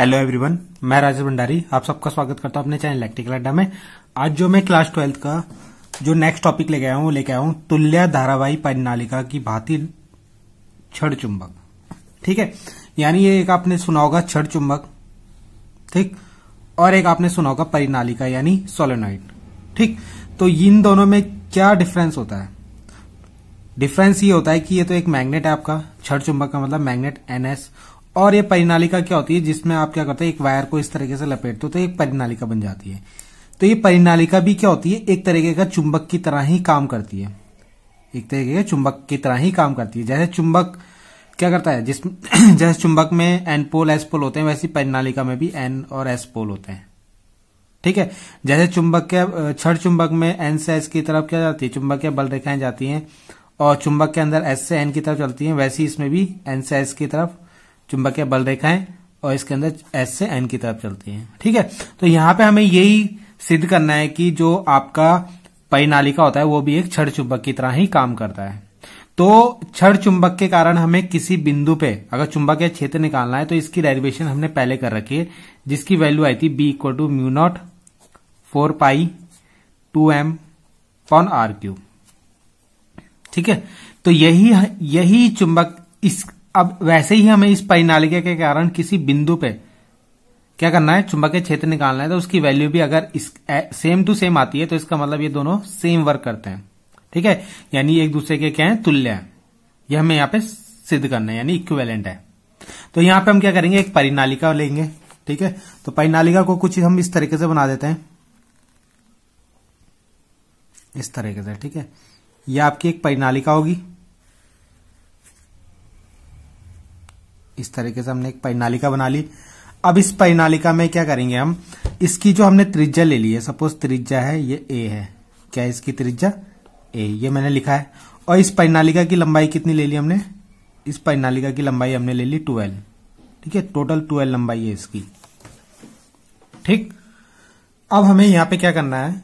hello everyone मैं राजेश भंडारी आप सबका स्वागत करता हूं अपने चैनल इलेक्ट्रिकल अड्डा में आज जो मैं क्लास ट्वेल्थ का जो नेक्स्ट टॉपिक लेके आया हूं वो लेके आया हूं तुल्य धारावाही परिनालिका की भांति छड़ चुंबक ठीक है यानी ये एक आपने सुना होगा छड़ चुंबक ठीक और एक आपने सुना होगा परिनालिका यानी सोलोनाइट ठीक तो इन दोनों में क्या डिफरेंस होता है डिफरेंस ये होता है कि ये तो एक मैग्नेट है आपका छड़ चुंबक का मतलब मैग्नेट एनएस और ये परिनालिका क्या होती है जिसमें आप क्या करते हैं एक वायर को इस तरीके से लपेटते हो तो एक परिनालिका बन जाती है तो ये परिनालिका भी क्या होती है एक तरीके का चुंबक की तरह ही काम करती है एक तरीके का चुंबक की तरह ही काम करती है जैसे चुंबक क्या करता है जिस जैसे चुंबक में एन पोल एस पोल होते हैं वैसे परिनालिका में भी एन और एस पोल होते हैं ठीक है जैसे चुंबक के छठ चुंबक में एन से एस की तरफ क्या जाती है चुंबक के बल रेखाएं जाती हैं और चुंबक के अंदर एस से एन की तरफ चलती हैं वैसी इसमें भी एन से एस की तरफ चुंबकीय बल रेखाएं और इसके अंदर एस से एन की तरफ चलती हैं ठीक है तो यहां पे हमें यही सिद्ध करना है कि जो आपका परिनालिका होता है वो भी एक छड़ चुंबक की तरह ही काम करता है तो छड़ चुंबक के कारण हमें किसी बिंदु पे अगर चुंबक या क्षेत्र निकालना है तो इसकी डेरिवेशन हमने पहले कर रखी है जिसकी वैल्यू आई थी B equal to mu not four pi two M upon R cube ठीक है तो यही यही चुंबक इस अब वैसे ही हमें इस परिनालिका के कारण किसी बिंदु पे क्या करना है चुंबकीय क्षेत्र निकालना है तो उसकी वैल्यू भी अगर इस ए, सेम टू सेम आती है तो इसका मतलब ये दोनों सेम वर्क करते हैं ठीक है यानी एक दूसरे के क्या है तुल्य है यह हमें यहां पे सिद्ध करना है यानी इक्वेलेंट है तो यहां पे हम क्या करेंगे एक परिनालिका लेंगे ठीक है तो परिनालिका को कुछ हम इस तरीके से बना देते हैं इस तरीके से ठीक है यह आपकी एक परिनालिका होगी इस तरीके से हमने एक परिनालिका बना ली अब इस परिनालिका में क्या करेंगे हम इसकी जो हमने त्रिज्या ले ली है सपोज त्रिज्या है ये ए है क्या इसकी त्रिज्या ए ये मैंने लिखा है और इस परिनालिका की लंबाई कितनी ले ली हमने इस परिनालिका की लंबाई हमने ले ली ट्वेल्व ठीक है टोटल ट्वेल्व लंबाई है इसकी ठीक अब हमें यहां पे क्या करना है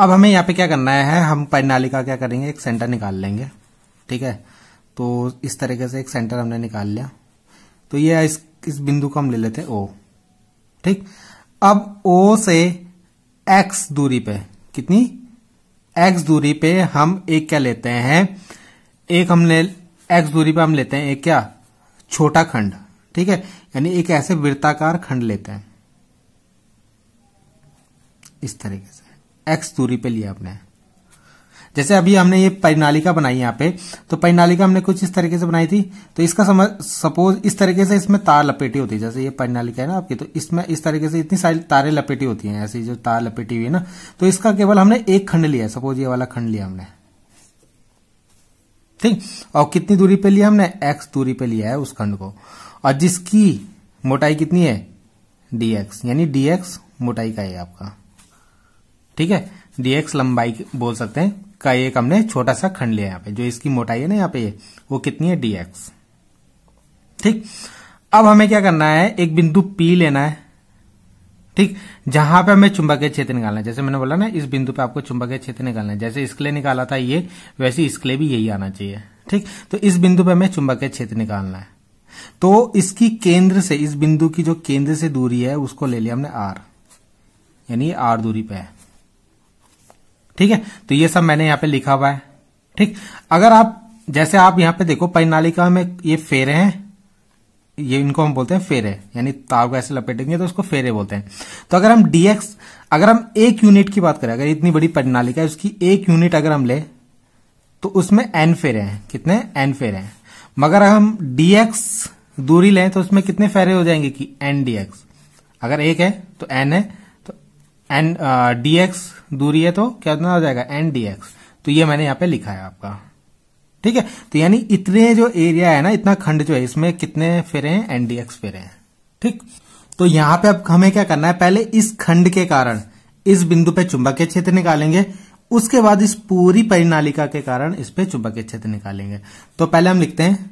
अब हमें यहाँ पे क्या करना है हम परिनालिका क्या करेंगे एक सेंटर निकाल लेंगे ठीक है तो इस तरीके से एक सेंटर हमने निकाल लिया तो ये इस, इस बिंदु को हम ले लेते हैं ओ ठीक अब ओ से एक्स दूरी पे कितनी एक्स दूरी पे हम एक क्या लेते हैं एक हमने एक्स दूरी पे हम लेते हैं एक क्या छोटा खंड ठीक है यानी एक ऐसे वृत्ताकार खंड लेते हैं इस तरीके से एक्स दूरी पे लिया आपने जैसे अभी हमने ये परिनालिका बनाई यहाँ पे तो परिनालिका हमने कुछ इस तरीके से बनाई थी तो इसका समझ सपोज इस तरीके से इसमें तार लपेटी होती है जैसे ये परिनालिका है ना आपकी तो इसमें इस तरीके से इतनी सारी तारें लपेटी होती हैं ऐसी जो तार लपेटी हुई है ना तो इसका केवल हमने एक खंड लिया सपोज ये वाला खंड लिया हमने ठीक और कितनी दूरी पे लिया हमने एक्स दूरी पे लिया है उस खंड को और जिसकी मोटाई कितनी है dx यानी dx मोटाई का है आपका ठीक है dx लंबाई बोल सकते हैं का एक हमने छोटा सा खंड लिया यहाँ पे जो इसकी मोटाई है ना यहाँ पे वो कितनी है डीएक्स ठीक अब हमें क्या करना है एक बिंदु पी लेना है ठीक जहां पे हमें चुंबकीय क्षेत्र निकालना है जैसे मैंने बोला ना इस बिंदु पे आपको चुंबकीय क्षेत्र निकालना है जैसे इसके लिए निकाला था ये वैसे इसके लिए भी यही आना चाहिए ठीक तो इस बिंदु पे हमें चुंबकीय क्षेत्र निकालना है तो इसकी केंद्र से इस बिंदु की जो केंद्र से दूरी है उसको ले लिया हमने आर यानी आर दूरी पे है ठीक है तो ये सब मैंने यहाँ पे लिखा हुआ है ठीक अगर आप जैसे आप यहाँ पे देखो परिनालिका में ये फेरे हैं ये इनको हम बोलते हैं फेरे यानी ताव को ऐसे लपेटेंगे तो उसको फेरे बोलते हैं तो अगर हम डीएक्स अगर हम एक यूनिट की बात करें अगर इतनी बड़ी परिनालिका है उसकी एक यूनिट अगर हम ले तो उसमें एन फेरे हैं कितने एन फेरे हैं मगर हम डीएक्स दूरी लें तो उसमें कितने फेरे हो जाएंगे कि एन डीएक्स अगर एक है तो एन है एन डी एक्स दूरी है तो क्या हो जाएगा एन डी एक्स तो ये मैंने यहाँ पे लिखा है आपका ठीक है तो यानी इतने जो एरिया है ना इतना खंड जो है इसमें कितने फेरे हैं एनडीएक्स फेरे हैं ठीक तो यहां पे अब हमें क्या करना है पहले इस खंड के कारण इस बिंदु पे चुंबकीय क्षेत्र निकालेंगे उसके बाद इस पूरी परिनालिका के कारण इस पे चुंबकीय क्षेत्र निकालेंगे तो पहले हम लिखते हैं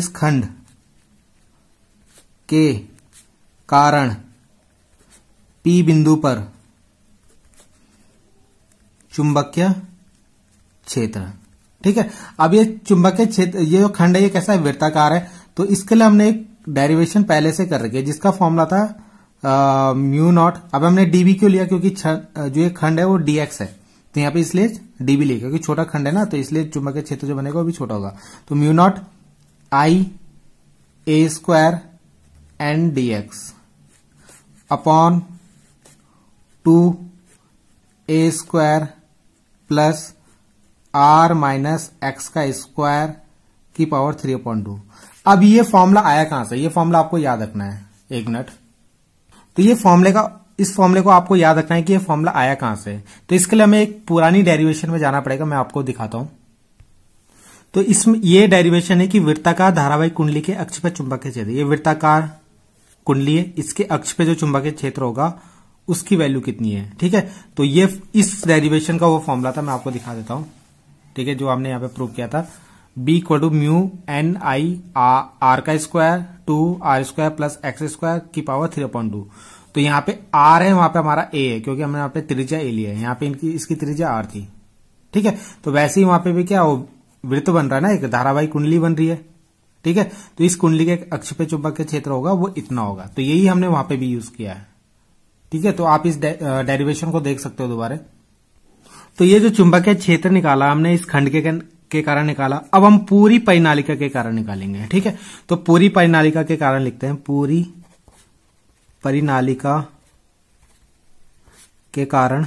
इस खंड के कारण पी बिंदु पर चुंबकीय क्षेत्र ठीक है अब ये चुंबकीय क्षेत्र ये जो खंड है ये कैसा है वृत्ताकार है तो इसके लिए हमने एक डेरिवेशन पहले से कर रखी है जिसका फॉर्मूला था म्यू नॉट अब हमने डीबी क्यों लिया क्योंकि जो ये खंड है वो डीएक्स है तो यहां पे इसलिए डीबी लिया क्योंकि छोटा खंड है ना तो इसलिए चुंबकीय क्षेत्र जो बनेगा वो भी छोटा होगा तो mu not I A square N d x upon two A square plus R minus X का स्क्वायर की पावर थ्री अपॉइंट टू अब ये फॉर्मूला आया कहां से ये फॉर्मूला आपको याद रखना है एक मिनट तो ये फॉर्मूले का इस फॉर्मूले को आपको याद रखना है कि ये फॉर्मूला आया कहां से तो इसके लिए हमें एक पुरानी डेरिवेशन में जाना पड़ेगा मैं आपको दिखाता हूं तो इसमें ये डेरिवेशन है कि वृत्ताकार धारावाहिक कुंडली के अक्ष पर चुंबकीय क्षेत्र ये वृत्ताकार कुंडली है इसके अक्ष पे जो चुंबकीय क्षेत्र होगा उसकी वैल्यू कितनी है ठीक है तो ये इस डेरिवेशन का वो फॉर्मूला था मैं आपको दिखा देता हूं ठीक है जो हमने यहां पे प्रूव किया था b equal to mu N I R का square two R square plus X square की पावर थ्री पॉइंट टू तो यहां पे आर है वहां पे हमारा ए है क्योंकि हमने यहां पे त्रिज्या ए लिया है यहां पे इनकी इसकी त्रिज्या आर थी ठीक है तो वैसे ही वहां पे भी क्या वृत्त बन रहा है ना एक धारावाही कुंडली बन रही है ठीक है तो इस कुंडली के अक्ष पे चुंबक के क्षेत्र होगा वो इतना होगा तो यही हमने वहां पे भी यूज किया है ठीक है तो आप इस डेरिवेशन को देख सकते हो दोबारा तो ये जो चुंबकीय क्षेत्र निकाला हमने इस खंड के के कारण निकाला अब हम पूरी परिनालिका के कारण निकालेंगे ठीक है तो पूरी परिनालिका के कारण लिखते हैं पूरी परिनालिका के कारण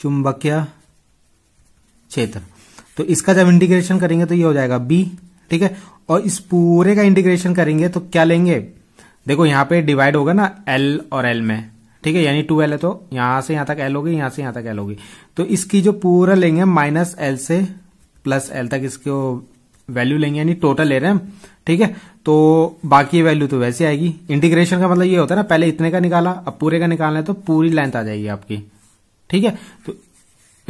चुंबकीय क्षेत्र तो इसका जब इंटीग्रेशन करेंगे तो ये हो जाएगा बी ठीक है और इस पूरे का इंटीग्रेशन करेंगे तो क्या लेंगे देखो यहाँ पे डिवाइड होगा ना एल और एल में ठीक है यानी टू एल है तो यहां से यहां तक एल होगी यहां से यहां तक एल होगी तो इसकी जो पूरा लेंगे माइनस एल से प्लस एल तक इसको वैल्यू लेंगे यानी टोटल ले रहे हैं ठीक है तो बाकी वैल्यू तो वैसे आएगी इंटीग्रेशन का मतलब ये होता है ना पहले इतने का निकाला अब पूरे का निकालना है तो पूरी लेंथ आ जाएगी आपकी ठीक है तो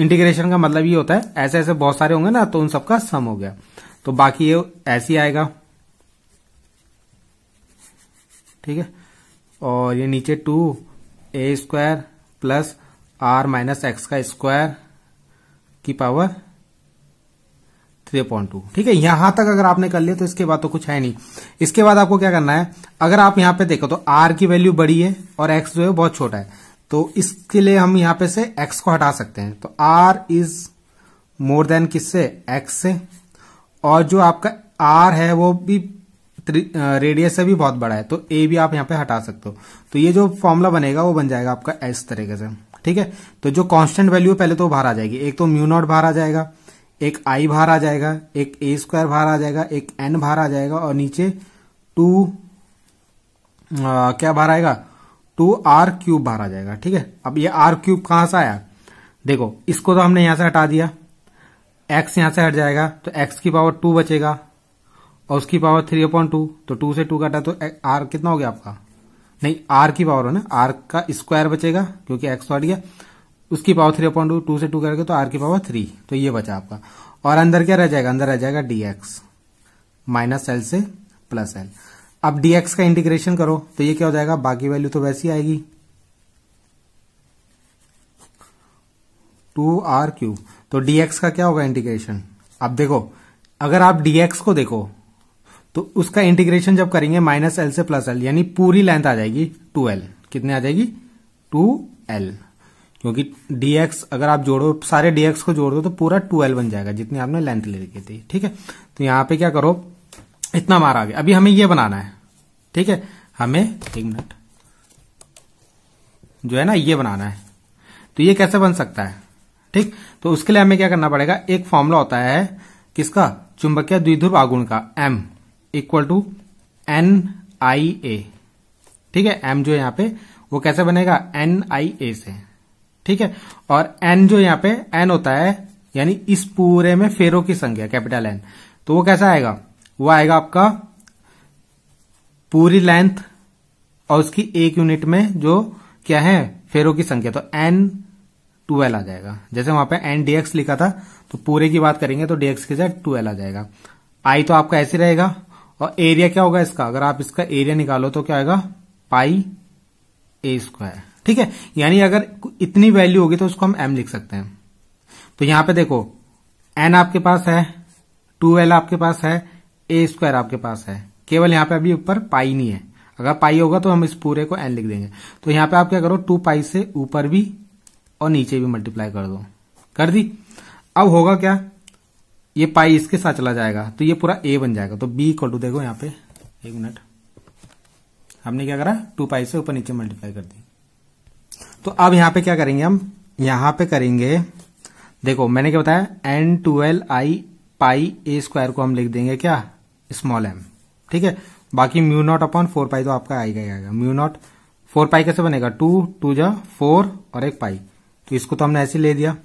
इंटीग्रेशन का मतलब ये होता है ऐसे ऐसे बहुत सारे होंगे ना तो उन सबका सम हो गया तो बाकी ये ऐसे ही आएगा ठीक है और ये नीचे two A square plus R minus X का स्क्वायर की पावर थ्री पॉइंट टू ठीक है यहां तक अगर आपने कर लिया तो इसके बाद तो कुछ है नहीं इसके बाद आपको क्या करना है अगर आप यहां पे देखो तो आर की वैल्यू बड़ी है और एक्स जो है बहुत छोटा है तो इसके लिए हम यहां पे से एक्स को हटा सकते हैं तो आर इज मोर देन किससे एक्स से और जो आपका आर है वो भी रेडियस से भी बहुत बड़ा है तो ए भी आप यहाँ पे हटा सकते हो तो ये जो फॉर्मूला बनेगा वो बन जाएगा आपका इस तरीके से ठीक है तो जो कांस्टेंट वैल्यू पहले तो बाहर आ जाएगी एक तो म्यू नॉट बाहर आ जाएगा एक आई बाहर आ जाएगा एक ए स्क्वायर बाहर आ जाएगा एक एन बाहर आ जाएगा और नीचे टू आ, क्या बाहर आएगा टू आर क्यूब बाहर आ जाएगा ठीक है अब ये आर क्यूब कहां से आया देखो इसको तो हमने यहां से हटा दिया एक्स यहां से हट जाएगा तो एक्स की पावर टू बचेगा और उसकी पावर थ्री अपॉन टू तो टू से टू काटा तो आर कितना हो गया आपका नहीं आर की पावर हो ना आर का स्क्वायर बचेगा क्योंकि एक्स तो हट गया उसकी power three upon two two से टू करके तो आर की पावर थ्री तो ये बचा आपका और अंदर क्या रह जाएगा अंदर रह जाएगा डीएक्स माइनस एल से प्लस एल अब डीएक्स का इंटीग्रेशन करो तो ये क्या हो जाएगा बाकी वैल्यू तो वैसी आएगी टू आर क्यू तो डीएक्स का क्या होगा इंटीग्रेशन अब देखो अगर आप डीएक्स को देखो तो उसका इंटीग्रेशन जब करेंगे माइनस एल से प्लस एल यानी पूरी लेंथ आ जाएगी टू एल कितने आ जाएगी टू एल क्योंकि dx अगर आप जोड़ो सारे dx को जोड़ दो तो पूरा एल बन जाएगा जितनी आपने लेंथ ले रखी थी ठीक है तो यहां पे क्या करो इतना मार आ गया अभी हमें ये बनाना है ठीक है हमें एक मिनट जो है ना ये बनाना है तो ये कैसे बन सकता है ठीक तो उसके लिए हमें क्या करना पड़ेगा एक फॉर्मूला होता है किसका चुंबकीय द्विध्रुव आगुण का M equal to N I A ठीक है एम जो यहां पे वो कैसे बनेगा एन आई ए से ठीक है और एन जो यहां पे एन होता है यानी इस पूरे में फेरों की संख्या कैपिटल एन तो वो कैसा आएगा वो आएगा आपका पूरी लेंथ और उसकी एक यूनिट में जो क्या है फेरों की संख्या तो एन टूएल आ जाएगा जैसे वहां पे एन डीएक्स लिखा था तो पूरे की बात करेंगे तो डीएक्स के साथ टूएल आ जाएगा आई तो आपका ऐसे रहेगा और एरिया क्या होगा इसका अगर आप इसका एरिया निकालो तो क्या आएगा पाई ए स्क्वायर ठीक है यानी अगर इतनी वैल्यू होगी तो उसको हम एम लिख सकते हैं तो यहां पे देखो एन आपके पास है टू एल आपके पास है ए स्क्वायर आपके पास है केवल यहां पे अभी ऊपर पाई नहीं है अगर पाई होगा तो हम इस पूरे को एन लिख देंगे तो यहां पे आप क्या करो टू पाई से ऊपर भी और नीचे भी मल्टीप्लाई कर दो कर दी अब होगा क्या ये पाई इसके साथ चला जाएगा तो ये पूरा ए बन जाएगा तो बी इक्वल टू देखो यहाँ पे एक मिनट हमने क्या करा टू पाई से ऊपर नीचे मल्टीप्लाई कर दी तो अब यहाँ पे क्या करेंगे हम यहाँ पे करेंगे देखो मैंने क्या बताया N L I pi A square को हम लिख देंगे क्या स्मॉल एम ठीक है बाकी mu naught upon four pi तो आपका आएगा ही आएगा म्यू नॉट फोर पाई कैसे बनेगा टू टू जा फोर और एक पाई तो इसको तो हमने ऐसे ले दिया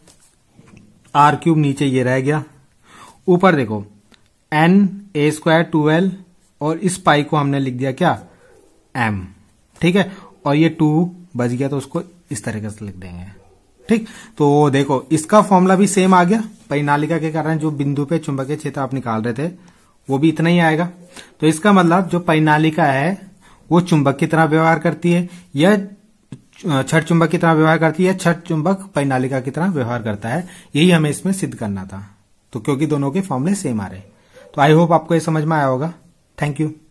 आर क्यूब नीचे ये रह गया ऊपर देखो N A square two L और इस पाई को हमने लिख दिया क्या एम ठीक है और ये टू बच गया तो उसको इस तरीके से लिख देंगे ठीक तो देखो इसका फॉर्मूला भी सेम आ गया परिनालिका के कारण जो बिंदु पे चुंबकीय क्षेत्र आप निकाल रहे थे वो भी इतना ही आएगा तो इसका मतलब जो परिनालिका है वो चुंबक की तरह व्यवहार करती है यह छठ चुंबक की तरह व्यवहार करती है छठ चुंबक परिनालिका की तरह व्यवहार करता है यही हमें इसमें सिद्ध करना था तो क्योंकि दोनों के फॉर्मूले सेम आ रहे हैं तो आई होप आपको ये समझ में आया होगा थैंक यू